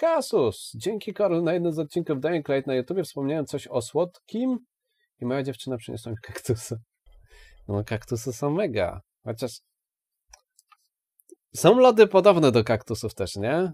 Kasus! Dzięki Karol na jednym z odcinków Dying Light na YouTubie wspomniałem coś o słodkim i moja dziewczyna przyniosła mi kaktusy. No kaktusy są mega. Chociaż są lody podobne do kaktusów też, nie?